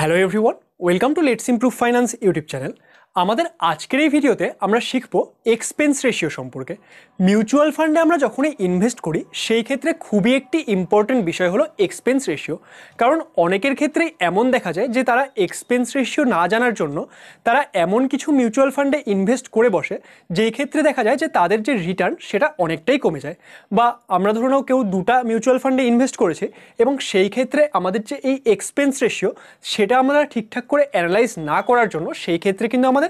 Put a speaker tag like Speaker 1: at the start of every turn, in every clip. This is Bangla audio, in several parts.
Speaker 1: Hello everyone, welcome to Let's Improve Finance YouTube channel. আমাদের আজকের এই ভিডিওতে আমরা শিখব এক্সপেন্স রেশিও সম্পর্কে মিউচুয়াল ফান্ডে আমরা যখনই ইনভেস্ট করি সেই ক্ষেত্রে খুবই একটি ইম্পর্টেন্ট বিষয় হলো এক্সপেন্স রেশিও কারণ অনেকের ক্ষেত্রে এমন দেখা যায় যে তারা এক্সপেন্স রেশিও না জানার জন্য তারা এমন কিছু মিউচুয়াল ফান্ডে ইনভেস্ট করে বসে যেই ক্ষেত্রে দেখা যায় যে তাদের যে রিটার্ন সেটা অনেকটাই কমে যায় বা আমরা ধরুন নাও কেউ দুটা মিউচুয়াল ফান্ডে ইনভেস্ট করেছে এবং সেই ক্ষেত্রে আমাদের যে এই এক্সপেন্স রেশিও সেটা আমরা ঠিকঠাক করে অ্যানালাইজ না করার জন্য সেই ক্ষেত্রে কিন্তু আমাদের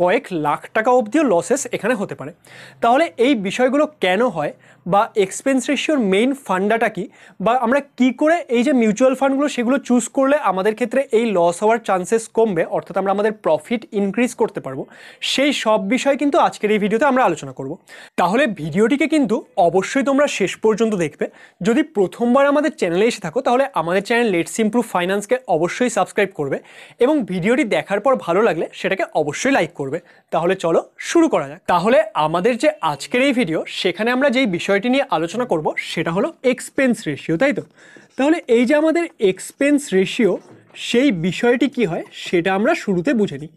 Speaker 1: কয়েক লাখ টাকা অবধিও লসেস এখানে হতে পারে তাহলে এই বিষয়গুলো কেন হয় বা এক্সপেন্স রেশিওর মেইন ফান্ডাটা কি বা আমরা কি করে এই যে মিউচুয়াল ফান্ডগুলো সেগুলো চুজ করলে আমাদের ক্ষেত্রে এই লস হওয়ার চান্সেস কমবে অর্থাৎ আমরা আমাদের প্রফিট ইনক্রিজ করতে পারবো সেই সব বিষয় কিন্তু আজকের এই ভিডিওতে আমরা আলোচনা করব তাহলে ভিডিওটিকে কিন্তু অবশ্যই তোমরা শেষ পর্যন্ত দেখবে যদি প্রথমবার আমাদের চ্যানেলে এসে থাকো তাহলে আমাদের চ্যানেল লেটস ইম্প্রুভ ফাইন্যান্সকে অবশ্যই সাবস্ক্রাইব করবে এবং ভিডিওটি দেখার পর ভালো লাগলে সেটাকে অবশ্যই লাইক করবে করবে তাহলে চলো শুরু করা যাক তাহলে আমাদের যে আজকের এই ভিডিও সেখানে আমরা যেই বিষয়টি নিয়ে আলোচনা করব সেটা হলো এক্সপেন্স রেশিও তাই তো তাহলে এই যে আমাদের এক্সপেন্স রেশিও সেই বিষয়টি কি হয় সেটা আমরা শুরুতে বুঝে নিই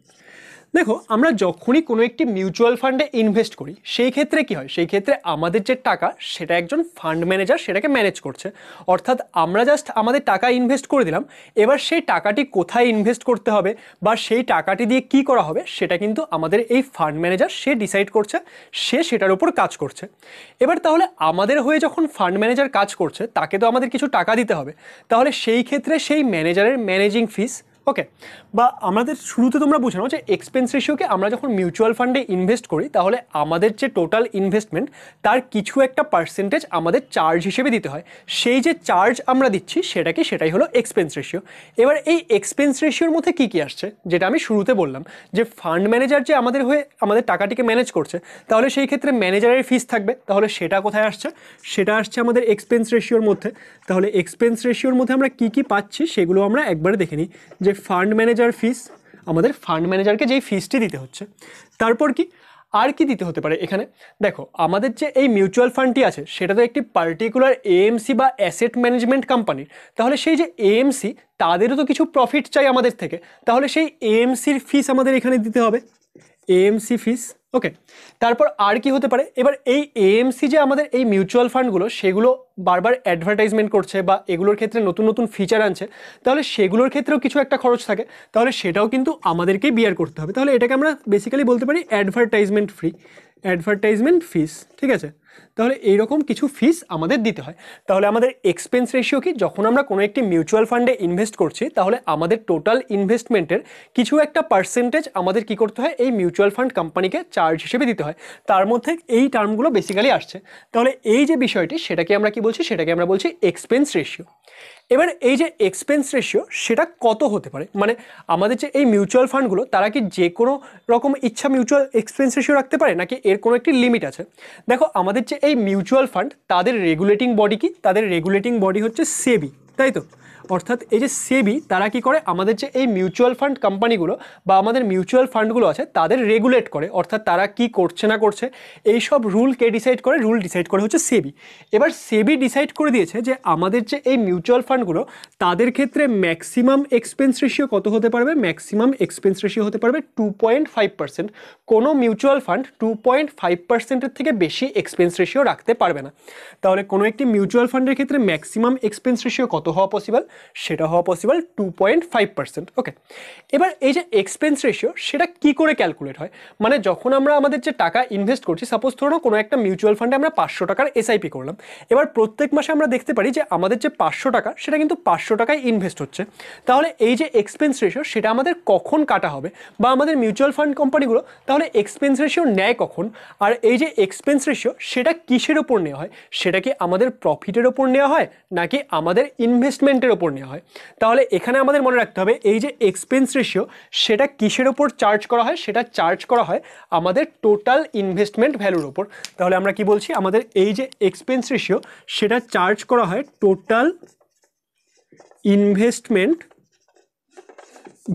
Speaker 1: দেখো আমরা যখনই কোনো একটি মিউচুয়াল ফান্ডে ইনভেস্ট করি সেই ক্ষেত্রে কি হয় সেই ক্ষেত্রে আমাদের যে টাকা সেটা একজন ফান্ড ম্যানেজার সেটাকে ম্যানেজ করছে অর্থাৎ আমরা জাস্ট আমাদের টাকা ইনভেস্ট করে দিলাম এবার সেই টাকাটি কোথায় ইনভেস্ট করতে হবে বা সেই টাকাটি দিয়ে কি করা হবে সেটা কিন্তু আমাদের এই ফান্ড ম্যানেজার সে ডিসাইড করছে সে সেটার উপর কাজ করছে এবার তাহলে আমাদের হয়ে যখন ফান্ড ম্যানেজার কাজ করছে তাকে তো আমাদের কিছু টাকা দিতে হবে তাহলে সেই ক্ষেত্রে সেই ম্যানেজারের ম্যানেজিং ফিস ওকে বা আমাদের শুরুতে তোমরা বুঝানো যে এক্সপেন্স রেশিওকে আমরা যখন মিউচুয়াল ফান্ডে ইনভেস্ট করি তাহলে আমাদের যে টোটাল ইনভেস্টমেন্ট তার কিছু একটা পার্সেন্টেজ আমাদের চার্জ হিসেবে দিতে হয় সেই যে চার্জ আমরা দিচ্ছি সেটাকে সেটাই হলো এক্সপেন্স রেশিও এবার এই এক্সপেন্স রেশিওর মধ্যে কি কি আসছে যেটা আমি শুরুতে বললাম যে ফান্ড ম্যানেজার যে আমাদের হয়ে আমাদের টাকাটিকে ম্যানেজ করছে তাহলে সেই ক্ষেত্রে ম্যানেজারের ফিস থাকবে তাহলে সেটা কোথায় আসছে সেটা আসছে আমাদের এক্সপেন্স রেশিওর মধ্যে তাহলে এক্সপেন্স রেশিওর মধ্যে আমরা কি কি পাচ্ছি সেগুলো আমরা একবারে দেখে নিই যে যে ফান্ড ম্যানেজার ফিস আমাদের ফান্ড ম্যানেজারকে যেই ফিসটি দিতে হচ্ছে তারপর কি আর কি দিতে হতে পারে এখানে দেখো আমাদের যে এই মিউচুয়াল ফান্ডটি আছে সেটা তো একটি পার্টিকুলার এএমসি বা অ্যাসেট ম্যানেজমেন্ট কোম্পানির তাহলে সেই যে এএমসি তাদেরও তো কিছু প্রফিট চাই আমাদের থেকে তাহলে সেই এএমসির ফিস আমাদের এখানে দিতে হবে এএমসি ফিস ওকে তারপর আর কি হতে পারে এবার এই এএমসি যে আমাদের এই মিউচুয়াল ফান্ডগুলো সেগুলো বারবার অ্যাডভার্টাইজমেন্ট করছে বা এগুলোর ক্ষেত্রে নতুন নতুন ফিচার আনছে তাহলে সেগুলোর ক্ষেত্রেও কিছু একটা খরচ থাকে তাহলে সেটাও কিন্তু আমাদেরকেই বিয়ার করতে হবে তাহলে এটাকে আমরা বেসিক্যালি বলতে পারি অ্যাডভার্টাইজমেন্ট ফ্রি অ্যাডভার্টাইজমেন্ট ফিস ঠিক আছে তাহলে এইরকম কিছু ফিস আমাদের দিতে হয় তাহলে আমাদের এক্সপেন্স রেশিও কি যখন আমরা কোনো একটি মিউচুয়াল ফান্ডে ইনভেস্ট করছি তাহলে আমাদের টোটাল ইনভেস্টমেন্টের কিছু একটা পার্সেন্টেজ আমাদের কি করতে হয় এই মিউচুয়াল ফান্ড কোম্পানিকে চার্জ হিসেবে দিতে হয় তার মধ্যে এই টার্মগুলো বেসিক্যালি আসছে তাহলে এই যে বিষয়টি সেটাকে আমরা কি বলছি সেটাকে আমরা বলছি এক্সপেন্স রেশিও এবার এই যে এক্সপেন্স রেশিও সেটা কত হতে পারে মানে আমাদের যে এই মিউচুয়াল ফান্ডগুলো তারা কি যে কোনো রকম ইচ্ছা মিউচুয়াল এক্সপেন্স রেশিও রাখতে পারে নাকি এর কোনো একটি লিমিট আছে দেখো আমাদের আমাদের যে এই মিউচুয়াল ফান্ড তাদের রেগুলেটিং বডি কি তাদের রেগুলেটিং বডি হচ্ছে সেবি তাই তো অর্থাৎ এই যে সেবি তারা কি করে আমাদের যে এই মিউচুয়াল ফান্ড কোম্পানিগুলো বা আমাদের মিউচুয়াল ফান্ডগুলো আছে তাদের রেগুলেট করে অর্থাৎ তারা কি করছে না করছে এই সব রুল কে ডিসাইড করে রুল ডিসাইড করে হচ্ছে সেবি এবার সেবি ডিসাইড করে দিয়েছে যে আমাদের যে এই মিউচুয়াল ফান্ডগুলো তাদের ক্ষেত্রে ম্যাক্সিমাম এক্সপেন্স রেশিও কত হতে পারবে ম্যাক্সিমাম এক্সপেন্স রেশিও হতে পারবে টু পয়েন্ট ফাইভ পার্সেন্ট কোনো mutual fund two point five পার্সেন্টের থেকে বেশি এক্সপেন্স রেশিও রাখতে পারবে না তাহলে কোনো একটি মিউচুয়াল ফান্ডের ক্ষেত্রে ম্যাক্সিমাম এক্সপেন্স রেশিও কত হওয়া পসিবল সেটা হওয়া possible two point five percent okay এবার এই যে এক্সপেন্স রেশিও সেটা কি করে ক্যালকুলেট হয় মানে যখন আমরা আমাদের যে টাকা ইনভেস্ট করছি সাপোজ ধরো কোনো একটা মিউচুয়াল ফান্ডে আমরা পাঁচশো টাকার এসআইপি করলাম এবার প্রত্যেক মাসে আমরা দেখতে পারি যে আমাদের যে পাঁচশো টাকা সেটা কিন্তু পাঁচশো টাকায় ইনভেস্ট হচ্ছে তাহলে এই যে এক্সপেন্স রেশিও সেটা আমাদের কখন কাটা হবে বা আমাদের মিউচুয়াল ফান্ড কোম্পানিগুলো তাহলে এক্সপেন্স রেশিও নেয় কখন আর এই যে এক্সপেন্স রেশিও সেটা কিসের ওপর নেওয়া হয় সেটা কি আমাদের প্রফিটের ওপর নেওয়া হয় নাকি আমাদের ইনভেস্টমেন্টের ওপর ওপর নেওয়া হয় তাহলে এখানে আমাদের মনে রাখতে হবে এই যে এক্সপেন্স রেশিও সেটা কিসের ওপর চার্জ করা হয় সেটা চার্জ করা হয় আমাদের টোটাল ইনভেস্টমেন্ট ভ্যালুর ওপর তাহলে আমরা কি বলছি আমাদের এই যে এক্সপেন্স রেশিও সেটা চার্জ করা হয় টোটাল ইনভেস্টমেন্ট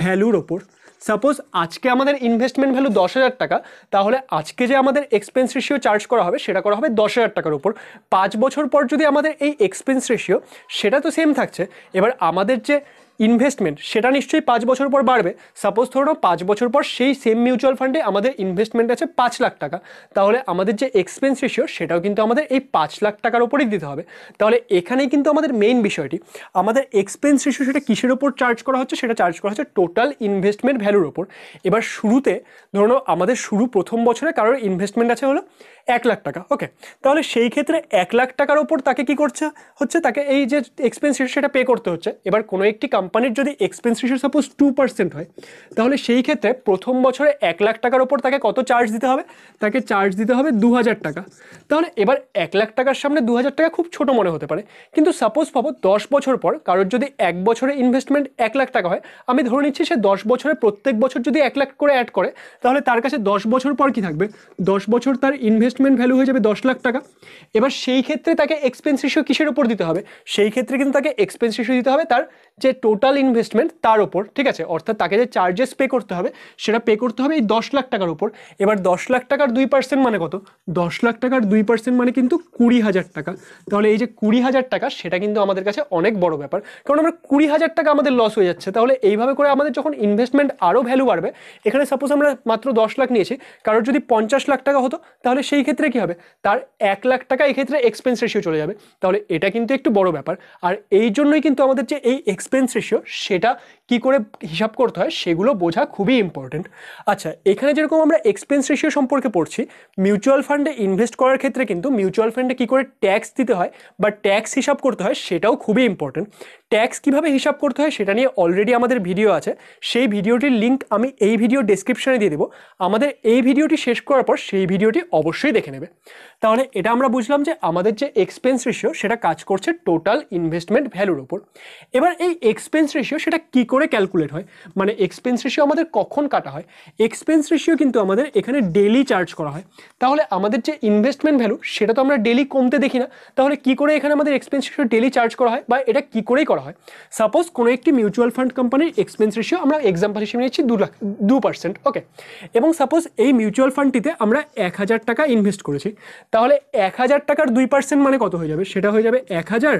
Speaker 1: ভ্যালুর ওপর সাপোজ আজকে আমাদের ইনভেস্টমেন্ট ভ্যালু দশ হাজার টাকা তাহলে আজকে যে আমাদের এক্সপেন্স রেশিও চার্জ করা হবে সেটা করা হবে দশ হাজার টাকার উপর পাঁচ বছর পর যদি আমাদের এই এক্সপেন্স রেশিও সেটা তো সেম থাকছে এবার আমাদের যে ইনভেস্টমেন্ট সেটা নিশ্চয়ই পাঁচ বছর পর বাড়বে সাপোজ ধরো পাঁচ বছর পর সেই সেম মিউচুয়াল ফান্ডে আমাদের ইনভেস্টমেন্ট আছে পাঁচ লাখ টাকা তাহলে আমাদের যে এক্সপেন্স রেশিও সেটাও কিন্তু আমাদের এই পাঁচ লাখ টাকার ওপরেই দিতে হবে তাহলে এখানেই কিন্তু আমাদের মেইন বিষয়টি আমাদের এক্সপেন্স রেশিও সেটা কিসের ওপর চার্জ করা হচ্ছে সেটা চার্জ করা হচ্ছে টোটাল ইনভেস্টমেন্ট ভ্যালুর ওপর এবার শুরুতে ধরো আমাদের শুরু প্রথম বছরে কারোর ইনভেস্টমেন্ট আছে হলো এক লাখ টাকা ওকে তাহলে সেই ক্ষেত্রে এক লাখ টাকার ওপর তাকে কি করছে হচ্ছে তাকে এই যে এক্সপেন্স সেটা পে করতে হচ্ছে এবার কোনো একটি কোম্পানির যদি expense ratio suppose two percent হয় তাহলে সেই ক্ষেত্রে প্রথম বছরে এক লাখ টাকার ওপর তাকে কত চার্জ দিতে হবে তাকে চার্জ দিতে হবে দু হাজার টাকা তাহলে এবার এক লাখ টাকার সামনে দু হাজার টাকা খুব ছোট মনে হতে পারে কিন্তু সাপোজ পাবো দশ বছর পর কারোর যদি এক বছরে ইনভেস্টমেন্ট এক লাখ টাকা হয় আমি ধরে নিচ্ছি সে দশ বছরে প্রত্যেক বছর যদি এক লাখ করে অ্যাড করে তাহলে তার কাছে দশ বছর পর কি থাকবে দশ বছর তার ইনভেস্টমেন্ট ভ্যালু হয়ে যাবে দশ লাখ টাকা এবার সেই ক্ষেত্রে তাকে এক্সপেন্স রেশিও কিসের ওপর দিতে হবে সেই ক্ষেত্রে কিন্তু তাকে এক্সপেন্স রেশিও দিতে হবে তার যে টোটাল ইনভেস্টমেন্ট তার উপর ঠিক আছে অর্থাৎ তাকে যে চার্জেস পে করতে হবে সেটা পে করতে হবে এই দশ লাখ টাকার উপর এবার দশ লাখ টাকার দুই পার্সেন্ট মানে কত দশ লাখ টাকার দুই পার্সেন্ট মানে কিন্তু কুড়ি হাজার টাকা তাহলে এই যে কুড়ি হাজার টাকা সেটা কিন্তু আমাদের কাছে অনেক বড় ব্যাপার কারণ আমরা কুড়ি হাজার টাকা আমাদের লস হয়ে যাচ্ছে তাহলে এইভাবে করে আমাদের যখন ইনভেস্টমেন্ট আরও ভ্যালু বাড়বে এখানে সাপোজ আমরা মাত্র দশ লাখ নিয়েছি কারোর যদি পঞ্চাশ লাখ টাকা হতো তাহলে সেই ক্ষেত্রে কি হবে তার এক লাখ টাকা এক্ষেত্রে এক্সপেন্স রেশিও চলে যাবে তাহলে এটা কিন্তু একটু বড় ব্যাপার আর এই জন্যই কিন্তু আমাদের যে এই এক্স এক্সপেন্স রেশিও সেটা কি করে হিসাব করতে হয় সেগুলো বোঝা খুবই ইম্পর্টেন্ট আচ্ছা এখানে যেরকম আমরা এক্সপেন্স রেশিও সম্পর্কে পড়ছি মিউচুয়াল ফান্ডে ইনভেস্ট করার ক্ষেত্রে কিন্তু মিউচুয়াল ফান্ডে কি করে ট্যাক্স দিতে হয় বা ট্যাক্স হিসাব করতে হয় সেটাও খুবই ইম্পর্টেন্ট ট্যাক্স কিভাবে হিসাব করতে হয় সেটা নিয়ে অলরেডি আমাদের ভিডিও আছে সেই ভিডিওটির লিঙ্ক আমি এই ভিডিও ডেসক্রিপশানে দিয়ে দেবো আমাদের এই ভিডিওটি শেষ করার পর সেই ভিডিওটি অবশ্যই দেখে নেবে তাহলে এটা আমরা বুঝলাম যে আমাদের যে এক্সপেন্স রেশিও সেটা কাজ করছে টোটাল ইনভেস্টমেন্ট ভ্যালুর ওপর এবার এই এক্সপেন্স রেশিও সেটা কি করে ক্যালকুলেট হয় মানে এক্সপেন্স রেশিও আমাদের কখন কাটা হয় এক্সপেন্স রেশিও কিন্তু আমাদের এখানে ডেলি চার্জ করা হয় তাহলে আমাদের যে ইনভেস্টমেন্ট ভ্যালু সেটা তো আমরা ডেলি কমতে দেখি না তাহলে কি করে এখানে আমাদের এক্সপেন্স রেশিও ডেলি চার্জ করা হয় বা এটা কি করেই করা হয় সাপোজ কোনো একটি মিউচুয়াল ফান্ড কোম্পানির এক্সপেন্স রেশিও আমরা এক্সাম্পল হিসেবে নিয়েছি দু লাখ দু পার্সেন্ট ওকে এবং সাপোজ এই মিউচুয়াল ফান্ডটিতে আমরা এক হাজার টাকা ইনভেস্ট করেছি তাহলে এক হাজার টাকার দুই পার্সেন্ট মানে কত হয়ে যাবে সেটা হয়ে যাবে এক হাজার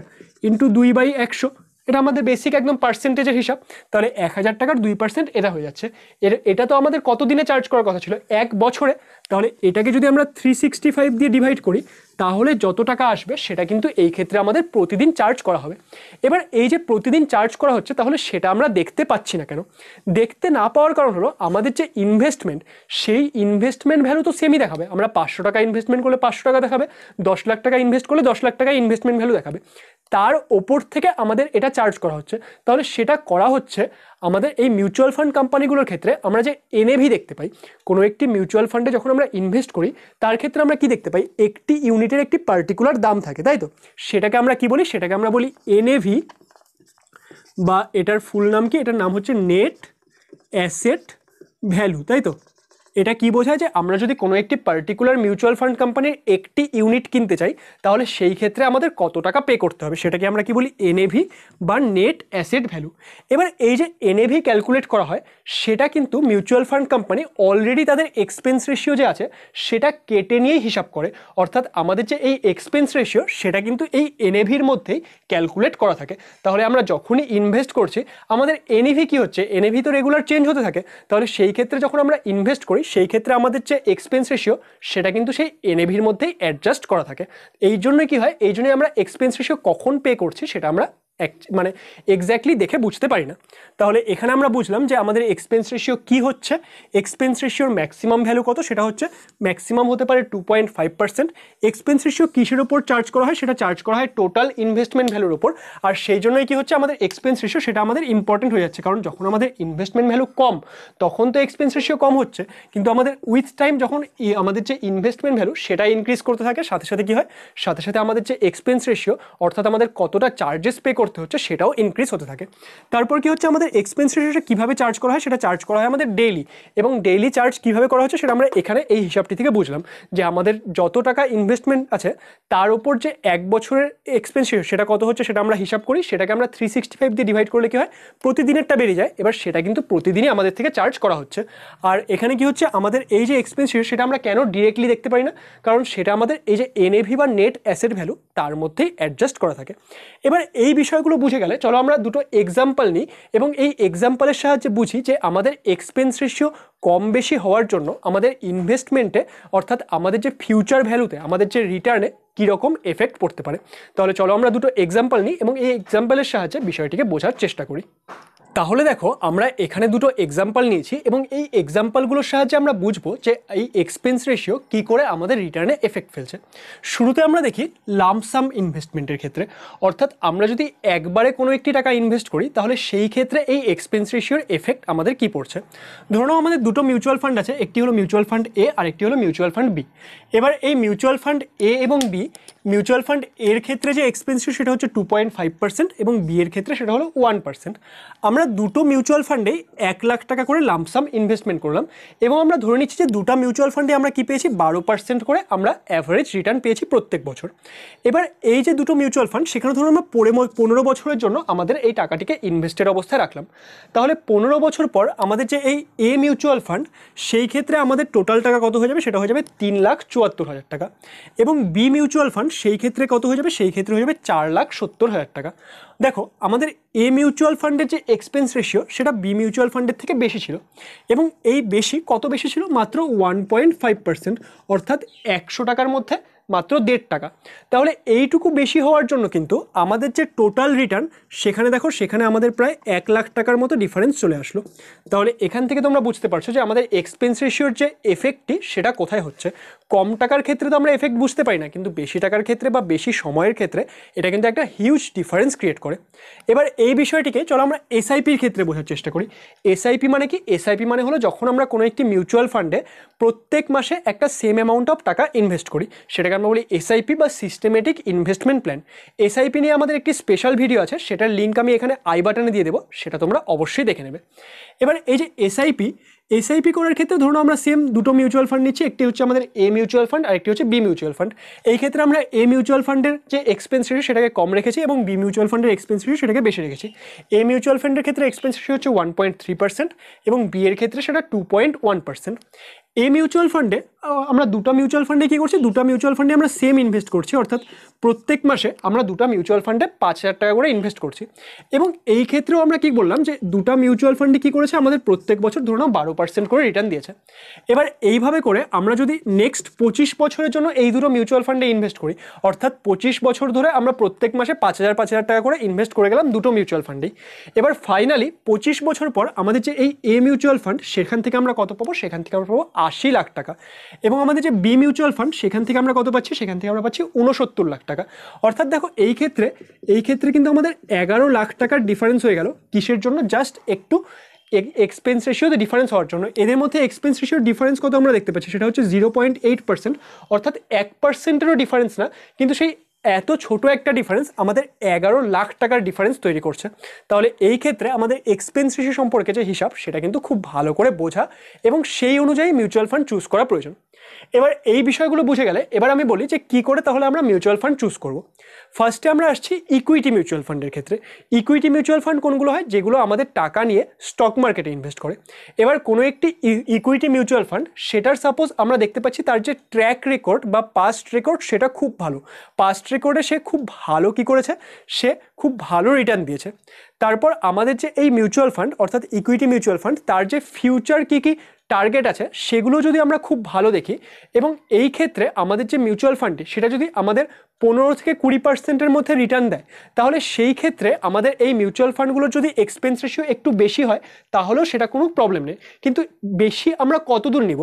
Speaker 1: ইন্টু দুই বাই একশো এটা আমাদের বেসিক একদম পার্সেন্টেজের হিসাব তাহলে এক হাজার টাকার দুই পার্সেন্ট এটা হয়ে যাচ্ছে এর এটা তো আমাদের কত দিনে চার্জ করার কথা ছিল এক বছরে তাহলে এটাকে যদি আমরা থ্রি সিক্সটি ফাইভ দিয়ে ডিভাইড করি তাহলে যত টাকা আসবে সেটা কিন্তু এই ক্ষেত্রে আমাদের প্রতিদিন চার্জ করা হবে এবার এই যে প্রতিদিন চার্জ করা হচ্ছে তাহলে সেটা আমরা দেখতে পাচ্ছি না কেন দেখতে না পাওয়ার কারণ হলো আমাদের যে ইনভেস্টমেন্ট সেই ইনভেস্টমেন্ট ভ্যালু তো সেমই দেখাবে আমরা পাঁচশো টাকা ইনভেস্টমেন্ট করলে পাঁচশো টাকা দেখাবে দশ লাখ টাকা ইনভেস্ট করলে দশ লাখ টাকা ইনভেস্টমেন্ট ভ্যালু দেখাবে তার ওপর থেকে আমাদের এটা চার্জ করা হচ্ছে তাহলে সেটা করা হচ্ছে আমাদের এই মিউচুয়াল ফান্ড কোম্পানিগুলোর ক্ষেত্রে আমরা যে এনএভি দেখতে পাই কোনো একটি মিউচুয়াল ফান্ডে যখন আমরা ইনভেস্ট করি তার ক্ষেত্রে আমরা কি দেখতে পাই একটি ইউনিটের একটি পার্টিকুলার দাম থাকে তাই তো সেটাকে আমরা কি বলি সেটাকে আমরা বলি এনএভি বা এটার ফুল নাম কি এটার নাম হচ্ছে নেট অ্যাসেট ভ্যালু তাই তো এটা কি বোঝায় যে আমরা যদি কোনো একটি পার্টিকুলার মিউচুয়াল ফান্ড কোম্পানির একটি ইউনিট কিনতে চাই তাহলে সেই ক্ষেত্রে আমাদের কত টাকা পে করতে হবে সেটাকে আমরা কি বলি এনএভি বা নেট অ্যাসেট ভ্যালু এবার এই যে এনএভি ক্যালকুলেট করা হয় সেটা কিন্তু মিউচুয়াল ফান্ড কোম্পানি অলরেডি তাদের এক্সপেন্স রেশিও যে আছে সেটা কেটে নিয়েই হিসাব করে অর্থাৎ আমাদের যে এই এক্সপেন্স রেশিও সেটা কিন্তু এই এনএভির মধ্যেই ক্যালকুলেট করা থাকে তাহলে আমরা যখনই ইনভেস্ট করছি আমাদের এনএভি কি হচ্ছে এনএভি তো রেগুলার চেঞ্জ হতে থাকে তাহলে সেই ক্ষেত্রে যখন আমরা ইনভেস্ট করি সেই ক্ষেত্রে আমাদের যে এক্সপেন্স রেশিও সেটা কিন্তু সেই এনএভির মধ্যেই অ্যাডজাস্ট করা থাকে এই জন্য কী হয় এই জন্যই আমরা এক্সপেন্স রেশিও কখন পে করছি সেটা আমরা মানে এক্স্যাক্টলি দেখে বুঝতে পারি না তাহলে এখানে আমরা বুঝলাম যে আমাদের এক্সপেন্স রেশিও কী হচ্ছে এক্সপেন্স রেশিওর ম্যাক্সিমাম ভ্যালু কত সেটা হচ্ছে ম্যাক্সিমাম হতে পারে two point five percent expense ratio কিসের ওপর চার্জ করা হয় সেটা চার্জ করা হয় টোটাল ইনভেস্টমেন্ট ভ্যালুর ওপর আর সেই জন্যই কী হচ্ছে আমাদের এক্সপেন্স রেশিও সেটা আমাদের ইম্পর্টেন্ট হয়ে যাচ্ছে কারণ যখন আমাদের ইনভেস্টমেন্ট ভ্যালু কম তখন তো এক্সপেন্স রেশিও কম হচ্ছে কিন্তু আমাদের উইথ টাইম যখন আমাদের যে ইনভেস্টমেন্ট ভ্যালু সেটা ইনক্রিজ করতে থাকে সাথে সাথে কী হয় সাথে সাথে আমাদের যে এক্সপেন্স রেশিও অর্থাৎ আমাদের কতটা চার্জেস পে করতে হচ্ছে সেটাও ইনক্রিজ হতে থাকে তারপর কি হচ্ছে আমাদের এক্সপেন্স রেশিওটা কীভাবে চার্জ করা হয় সেটা চার্জ করা হয় আমাদের ডেইলি এবং ডেইলি চার্জ কিভাবে করা হচ্ছে সেটা আমরা এখানে এই হিসাবটি থেকে বুঝলাম যে আমাদের যত টাকা ইনভেস্টমেন্ট আছে তার উপর যে এক বছরের এক্সপেন্স রেশিও সেটা কত হচ্ছে সেটা আমরা হিসাব করি সেটাকে আমরা থ্রি সিক্সটি ফাইভ দিয়ে ডিভাইড করলে কী হয় প্রতিদিনেরটা বেড়ে যায় এবার সেটা কিন্তু প্রতিদিনই আমাদের থেকে চার্জ করা হচ্ছে আর এখানে কি হচ্ছে আমাদের এই যে এক্সপেন্স রেশিও সেটা আমরা কেন ডিরেক্টলি দেখতে পারি না কারণ সেটা আমাদের এই যে এনএভি বা নেট অ্যাসেট ভ্যালু তার মধ্যেই অ্যাডজাস্ট করা থাকে এবার এই বিষয়ে বিষয়গুলো বুঝে গেলে চলো আমরা দুটো এক্সাম্পল নিই এবং এই এক্সাম্পলের সাহায্যে বুঝি যে আমাদের এক্সপেন্স রেশিও কম বেশি হওয়ার জন্য আমাদের ইনভেস্টমেন্টে অর্থাৎ আমাদের যে ফিউচার ভ্যালুতে আমাদের যে রিটার্নে কীরকম এফেক্ট পড়তে পারে তাহলে চলো আমরা দুটো এক্সাম্পল নিই এবং এই এক্সাম্পলের সাহায্যে বিষয়টিকে বোঝার চেষ্টা করি তাহলে দেখো আমরা এখানে দুটো এক্সাম্পল নিয়েছি এবং এই এক্সাম্পলগুলোর সাহায্যে আমরা বুঝবো যে এই এক্সপেন্স রেশিও কী করে আমাদের রিটার্নে এফেক্ট ফেলছে শুরুতে আমরা দেখি লামসাম ইনভেস্টমেন্টের ক্ষেত্রে অর্থাৎ আমরা যদি একবারে কোনো একটি টাকা ইনভেস্ট করি তাহলে সেই ক্ষেত্রে এই এক্সপেন্স রেশিওর এফেক্ট আমাদের কি পড়ছে ধরো আমাদের দুটো মিউচুয়াল ফান্ড আছে একটি হলো মিউচুয়াল ফান্ড এ আর একটি হলো মিউচুয়াল ফান্ড বি এবার এই মিউচুয়াল ফান্ড এ এবং বি মিউচুয়াল ফান্ড এর ক্ষেত্রে যে এক্সপেন্স সেটা হচ্ছে টু পয়েন্ট ফাইভ পার্সেন্ট এবং বিয়ের ক্ষেত্রে সেটা হলো ওয়ান পার্সেন্ট আমরা দুটো মিউচুয়াল ফান্ডে এক লাখ টাকা করে লামসাম ইনভেস্টমেন্ট করলাম এবং আমরা ধরে নিচ্ছি যে দুটো মিউচুয়াল ফান্ডে আমরা কি পেয়েছি বারো পার্সেন্ট করে আমরা অ্যাভারেজ রিটার্ন পেয়েছি প্রত্যেক বছর এবার এই যে দুটো মিউচুয়াল ফান্ড সেখানে ধরুন আমরা পনেরো বছরের জন্য আমাদের এই টাকাটিকে ইনভেস্টেড অবস্থায় রাখলাম তাহলে পনেরো বছর পর আমাদের যে এই এ মিউচুয়াল ফান্ড সেই ক্ষেত্রে আমাদের টোটাল টাকা কত হয়ে যাবে সেটা হয়ে যাবে তিন লাখ চুয়াত্তর হাজার টাকা এবং বি মিউচুয়াল ফান্ড সেই ক্ষেত্রে কত হয়ে যাবে সেই ক্ষেত্রে হয়ে যাবে চার লাখ সত্তর হাজার টাকা দেখো আমাদের এ মিউচুয়াল ফান্ডের যে এক্সপেন্স রেশিও সেটা বি মিউচুয়াল ফান্ডের থেকে বেশি ছিল এবং এই বেশি কত বেশি ছিল মাত্র ওয়ান পয়েন্ট ফাইভ পার্সেন্ট অর্থাৎ একশো টাকার মধ্যে মাত্র দেড় টাকা তাহলে এইটুকু বেশি হওয়ার জন্য কিন্তু আমাদের যে টোটাল রিটার্ন সেখানে দেখো সেখানে আমাদের প্রায় এক লাখ টাকার মতো ডিফারেন্স চলে আসলো তাহলে এখান থেকে তোমরা বুঝতে পারছো যে আমাদের এক্সপেন্স রেশিওর যে এফেক্টটি সেটা কোথায় হচ্ছে কম টাকার ক্ষেত্রে তো আমরা এফেক্ট বুঝতে পারি না কিন্তু বেশি টাকার ক্ষেত্রে বা বেশি সময়ের ক্ষেত্রে এটা কিন্তু একটা হিউজ ডিফারেন্স ক্রিয়েট করে এবার এই বিষয়টিকে চলো আমরা এসআইপির ক্ষেত্রে বোঝার চেষ্টা করি এসআইপি মানে কি এসআইপি মানে হলো যখন আমরা কোনো একটি মিউচুয়াল ফান্ডে প্রত্যেক মাসে একটা সেম অ্যামাউন্ট অফ টাকা ইনভেস্ট করি সেটাকে আমরা বলি এসআইপি বা সিস্টেমেটিক ইনভেস্টমেন্ট প্ল্যান এসআইপি নিয়ে আমাদের একটি স্পেশাল ভিডিও আছে সেটার লিঙ্ক আমি এখানে আই বাটনে দিয়ে দেবো সেটা তোমরা অবশ্যই দেখে নেবে এবার এই যে এসআইপি এসআইপি করার ক্ষেত্রে ধরুন আমরা সেম দুটো মিউচুয়াল ফান্ড নিচ্ছি একটি হচ্ছে আমাদের এ মিউচুয়াল ফান্ড আর একটি হচ্ছে বি মিউচুয়াল ফান্ড এই ক্ষেত্রে আমরা এ মিউচুয়াল ফান্ডের যে এক্সপেন্স রেশিও সেটাকে কম রেখেছি এবং বি মিউচুয়াল ফান্ডের এক্সপেন্স রেশিও সেটাকে বেশি রেখেছি এ মিউচুয়াল ফান্ডের ক্ষেত্রে এক্সপেন্স রেশিও হচ্ছে ওয়ান পয়েন্ট থ্রি পার্সেন্ট এবং বি এর ক্ষেত্রে সেটা টু পয়েন্ট ওয়ান পার্সেন্ট এই মিউচুয়াল ফান্ডে আমরা দুটো মিউচুয়াল ফান্ডে কী করছি দুটো মিউচুয়াল ফান্ডে আমরা সেম ইনভেস্ট করছি অর্থাৎ প্রত্যেক মাসে আমরা দুটো মিউচুয়াল ফান্ডে পাঁচ হাজার টাকা করে ইনভেস্ট করছি এবং এই ক্ষেত্রেও আমরা কি বললাম যে দুটো মিউচুয়াল ফান্ডে কী করেছে আমাদের প্রত্যেক বছর ধরুন বারো পার্সেন্ট করে রিটার্ন দিয়েছে এবার এইভাবে করে আমরা যদি নেক্সট পঁচিশ বছরের জন্য এই দুটো মিউচুয়াল ফান্ডে ইনভেস্ট করি অর্থাৎ পঁচিশ বছর ধরে আমরা প্রত্যেক মাসে পাঁচ হাজার পাঁচ হাজার টাকা করে ইনভেস্ট করে গেলাম দুটো মিউচুয়াল ফান্ডেই এবার ফাইনালি পঁচিশ বছর পর আমাদের যে এই এ মিউচুয়াল ফান্ড সেখান থেকে আমরা কত পাবো সেখান থেকে আমরা পাবো আশি লাখ টাকা এবং আমাদের যে বি মিউচুয়াল ফান্ড সেখান থেকে আমরা কত পাচ্ছি সেখান থেকে আমরা পাচ্ছি উনসত্তর লাখ টাকা অর্থাৎ দেখো এই ক্ষেত্রে এই ক্ষেত্রে কিন্তু আমাদের এগারো লাখ টাকার ডিফারেন্স হয়ে গেল কিসের জন্য জাস্ট একটু এক্সপেন্স রেশিওতে ডিফারেন্স হওয়ার জন্য এদের মধ্যে এক্সপেন্স রেশিওর ডিফারেন্স কত আমরা দেখতে পাচ্ছি সেটা হচ্ছে জিরো পয়েন্ট এইট পার্সেন্ট অর্থাৎ এক পার্সেন্টেরও ডিফারেন্স না কিন্তু সেই এত ছোট একটা ডিফারেন্স আমাদের এগারো লাখ টাকার ডিফারেন্স তৈরি করছে তাহলে এই ক্ষেত্রে আমাদের এক্সপেন্স রেশি সম্পর্কে যে হিসাব সেটা কিন্তু খুব ভালো করে বোঝা এবং সেই অনুযায়ী মিউচুয়াল ফান্ড চুজ করা প্রয়োজন এবার এই বিষয়গুলো বুঝে গেলে এবার আমি বলি যে কি করে তাহলে আমরা মিউচুয়াল ফান্ড চুজ করব ফার্স্টে আমরা আসছি ইকুইটি মিউচুয়াল ফান্ডের ক্ষেত্রে ইকুইটি মিউচুয়াল ফান্ড কোনগুলো হয় যেগুলো আমাদের টাকা নিয়ে স্টক মার্কেটে ইনভেস্ট করে এবার কোনো একটি ইকুইটি মিউচুয়াল ফান্ড সেটার সাপোজ আমরা দেখতে পাচ্ছি তার যে ট্র্যাক রেকর্ড বা পাস্ট রেকর্ড সেটা খুব ভালো পাস্ট রেকর্ডে সে খুব ভালো কি করেছে সে খুব ভালো রিটার্ন দিয়েছে তারপর আমাদের যে এই মিউচুয়াল ফান্ড অর্থাৎ ইকুইটি মিউচুয়াল ফান্ড তার যে ফিউচার কি কি টার্গেট আছে সেগুলো যদি আমরা খুব ভালো দেখি এবং এই ক্ষেত্রে আমাদের যে মিউচুয়াল ফান্ডটি সেটা যদি আমাদের পনেরো থেকে কুড়ি পার্সেন্টের মধ্যে রিটার্ন দেয় তাহলে সেই ক্ষেত্রে আমাদের এই মিউচুয়াল ফান্ডগুলোর যদি এক্সপেন্স রেশিও একটু বেশি হয় তাহলেও সেটা কোনো প্রবলেম নেই কিন্তু বেশি আমরা কতদূর নেব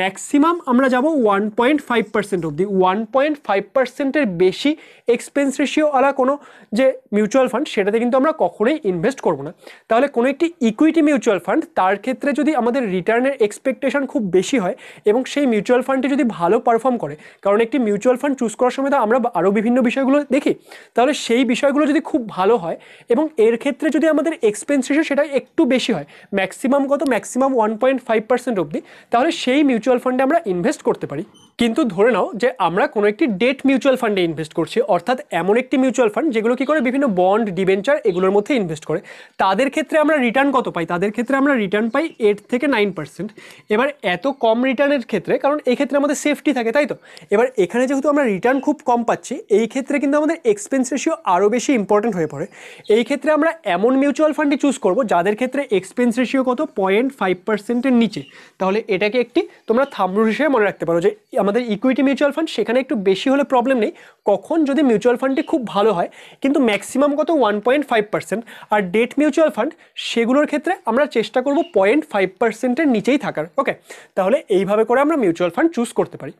Speaker 1: ম্যাক্সিমাম আমরা যাব ওয়ান পয়েন্ট ফাইভ পার্সেন্ট অবধি ওয়ান পয়েন্ট ফাইভ পার্সেন্টের বেশি এক্সপেন্স রেশিও আলা কোনো যে মিউচুয়াল ফান্ড সেটাতে কিন্তু আমরা কখনোই ইনভেস্ট করব না তাহলে কোনো একটি ইকুইটি মিউচুয়াল ফান্ড তার ক্ষেত্রে যদি আমাদের রিটার্নের এক্সপেকটেশান খুব বেশি হয় এবং সেই মিউচুয়াল ফান্ডটি যদি ভালো পারফর্ম করে কারণ একটি মিউচুয়াল ফান্ড চুজ করার সময় তো আমরা আরও বিভিন্ন বিষয়গুলো দেখি তাহলে সেই বিষয়গুলো যদি খুব ভালো হয় এবং এর ক্ষেত্রে যদি আমাদের এক্সপেন্স রেশো সেটা একটু বেশি হয় ম্যাক্সিমাম কত maximum one point five percent অবধি তাহলে সেই মিউচুয়াল ফান্ডে আমরা ইনভেস্ট করতে পারি কিন্তু ধরে নাও যে আমরা কোনো একটি ডেট মিউচুয়াল ফান্ডে ইনভেস্ট করছি অর্থাৎ এমন একটি মিউচুয়াল ফান্ড যেগুলো কি করে বিভিন্ন বন্ড ডিবেঞ্চার এগুলোর মধ্যে ইনভেস্ট করে তাদের ক্ষেত্রে আমরা রিটার্ন কত পাই তাদের ক্ষেত্রে আমরা রিটার্ন পাই এইট থেকে নাইন পার্সেন্ট এবার এত কম রিটার্নের ক্ষেত্রে কারণ এই ক্ষেত্রে আমাদের সেফটি থাকে তাই তো এবার এখানে যেহেতু আমরা রিটার্ন খুব কম পাচ্ছি এই ক্ষেত্রে কিন্তু আমাদের এক্সপেন্স রেশিও আরও বেশি ইম্পর্টেন্ট হয়ে পড়ে এই ক্ষেত্রে আমরা এমন মিউচুয়াল ফান্ডে চুজ করব যাদের ক্ষেত্রে এক্সপেন্স রেশিও কত পয়েন্ট ফাইভ পার্সেন্টের নিচে তাহলে এটাকে একটি তোমরা থাম্বুর হিসেবে মনে রাখতে পারো যে আমাদের ইকুইটি মিউচুয়াল ফান্ড সেখানে একটু বেশি হলে প্রবলেম নেই কখন যদি মিউচুয়াল ফান্ডটি খুব ভালো হয় কিন্তু ম্যাক্সিমাম কত ওয়ান পয়েন্ট ফাইভ পার্সেন্ট আর ডেট মিউচুয়াল ফান্ড সেগুলোর ক্ষেত্রে আমরা চেষ্টা করব পয়েন্ট ফাইভ পার্সেন্টের নিচেই থাকার ওকে তাহলে এইভাবে করে আমরা মিউচুয়াল ফান্ড চুজ করতে পারি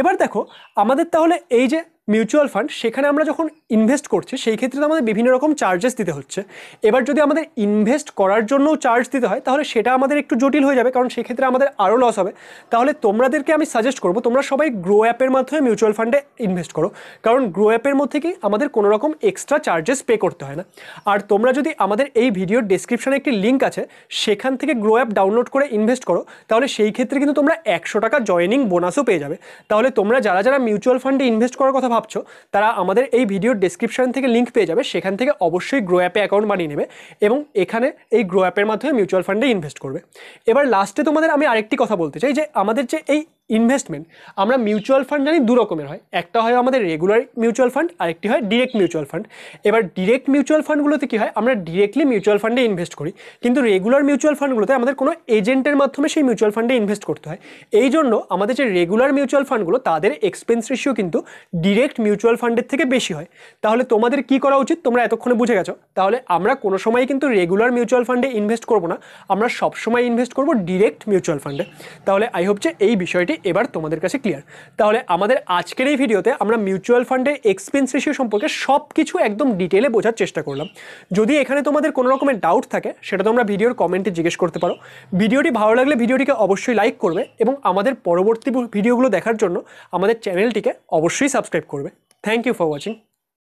Speaker 1: এবার দেখো আমাদের তাহলে এই যে মিউচুয়াল ফান্ড সেখানে আমরা যখন ইনভেস্ট করছে সেই ক্ষেত্রে তো আমাদের বিভিন্ন রকম চার্জেস দিতে হচ্ছে এবার যদি আমাদের ইনভেস্ট করার জন্যও চার্জ দিতে হয় তাহলে সেটা আমাদের একটু জটিল হয়ে যাবে কারণ সেক্ষেত্রে আমাদের আরও লস হবে তাহলে তোমাদেরকে আমি সাজেস্ট করবো তোমরা সবাই গ্রো অ্যাপের মাধ্যমে মিউচুয়াল ফান্ডে ইনভেস্ট করো কারণ গ্রো অ্যাপের মধ্যে কি আমাদের কোনো রকম এক্সট্রা চার্জেস পে করতে হয় না আর তোমরা যদি আমাদের এই ভিডিওর ডেসক্রিপশানে একটি লিঙ্ক আছে সেখান থেকে গ্রো অ্যাপ ডাউনলোড করে ইনভেস্ট করো তাহলে সেই ক্ষেত্রে কিন্তু তোমরা একশো টাকা জয়নিং বোনাসও পেয়ে যাবে তাহলে তোমরা যারা যারা মিউচুয়াল ফান্ডে ইনভেস্ট করার কথা ভাবছো তারা আমাদের এই ভিডিও ভিডিওর ডিসক্রিপশান থেকে লিঙ্ক পেয়ে যাবে সেখান থেকে অবশ্যই গ্রো অ্যাপে অ্যাকাউন্ট বানিয়ে নেবে এবং এখানে এই গ্রো অ্যাপের মাধ্যমে মিউচুয়াল ফান্ডে ইনভেস্ট করবে এবার লাস্টে তোমাদের আমি আরেকটি কথা বলতে চাই যে আমাদের যে এই ইনভেস্টমেন্ট আমরা মিউচুয়াল ফান্ড জানি দু রকমের হয় একটা হয় আমাদের রেগুলার মিউচুয়াল ফান্ড আর একটি হয় ডিরেক্ট মিউচুয়াল ফান্ড এবার ডিরেক্ট মিউচুয়াল ফান্ডগুলোতে কী হয় আমরা ডিরেক্টলি মিউচুয়াল ফান্ডে ইনভেস্ট করি কিন্তু রেগুলার মিউচুয়াল ফান্ডগুলোতে আমাদের কোনো এজেন্টের মাধ্যমে সেই মিউচুয়াল ফান্ডে ইনভেস্ট করতে হয় এই জন্য আমাদের যে রেগুলার মিউচুয়াল ফান্ডগুলো তাদের এক্সপেন্স রেশিও কিন্তু ডিরেক্ট মিউচুয়াল ফান্ডের থেকে বেশি হয় তাহলে তোমাদের কি করা উচিত তোমরা এতক্ষণে বুঝে গেছো তাহলে আমরা কোনো সময় কিন্তু রেগুলার মিউচুয়াল ফান্ডে ইনভেস্ট করবো না আমরা সবসময় ইনভেস্ট করবো ডিরেক্ট মিউচুয়াল ফান্ডে তাহলে আই হোপ যে এই বিষয়টি এবার তোমাদের কাছে ক্লিয়ার তাহলে আমাদের আজকের এই ভিডিওতে আমরা মিউচুয়াল ফান্ডের এক্সপেন্স রেশিও সম্পর্কে সব কিছু একদম ডিটেলে বোঝার চেষ্টা করলাম যদি এখানে তোমাদের কোনো রকমের ডাউট থাকে সেটা তোমরা ভিডিওর কমেন্টে জিজ্ঞেস করতে পারো ভিডিওটি ভালো লাগলে ভিডিওটিকে অবশ্যই লাইক করবে এবং আমাদের পরবর্তী ভিডিওগুলো দেখার জন্য আমাদের চ্যানেলটিকে অবশ্যই সাবস্ক্রাইব করবে থ্যাংক ইউ ফর ওয়াচিং